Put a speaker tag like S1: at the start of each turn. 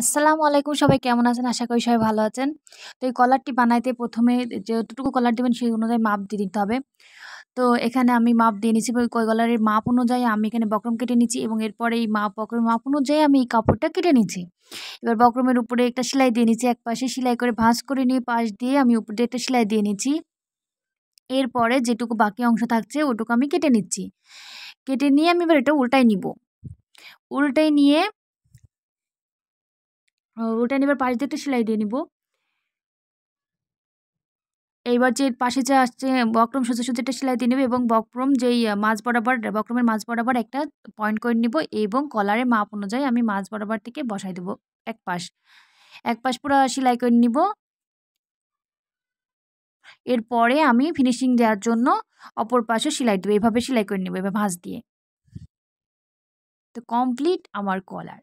S1: আসসালামু আলাইকুম সবাই কেমন আছেন আশা করি সবাই ভালো আছেন তো এই কলারটি বানাইতে প্রথমে যতটুকু কলার দেবেন সেই অনুযায়ী মাপ দিয়ে দিতে হবে তো এখানে আমি মাপ দিয়ে নিয়েছি কই কলারের মাপ অনুযায়ী আমি এখানে বক্রম কেটে নিচ্ছি এবং এরপরে এই মাপ বক্রম মাপ অনুযায়ী আমি এই কাপড়টা কেটে নিচ্ছি এবার বক্রমের উপরে একটা সেলাই দিয়ে নিচ্ছি এক পাশে সেলাই করে ভাঁজ করে নিয়ে পাশ দিয়ে আমি উপরে একটা সেলাই দিয়ে নিচ্ছি এরপরে যেটুকু বাকি অংশ থাকছে ওটুকু আমি কেটে নিচ্ছি কেটে নিয়ে আমি এবার এটা উল্টাই নিব উল্টাই নিয়ে ওটা এবার পাশ দিয়ে একটা সেলাই দিয়ে নিব এইবার যে পাশে যে আসছে বক্রম সোজাসুজি একটা সেলাই দিয়ে নেব এবং বক্রম যেই মাছ বরাবর বক্রমের মাছ বরাবর একটা পয়েন্ট করে নিব এবং কলারের মাপ অনুযায়ী আমি মাছ বরাবর থেকে বসাই দেব এক পাশ এক পাশ পুরো সেলাই করে নিব এরপরে আমি ফিনিশিং দেওয়ার জন্য অপর পাশে সেলাই দেবো এভাবে সেলাই করে নেবো এভাবে ভাঁজ দিয়ে
S2: তো কমপ্লিট আমার কলার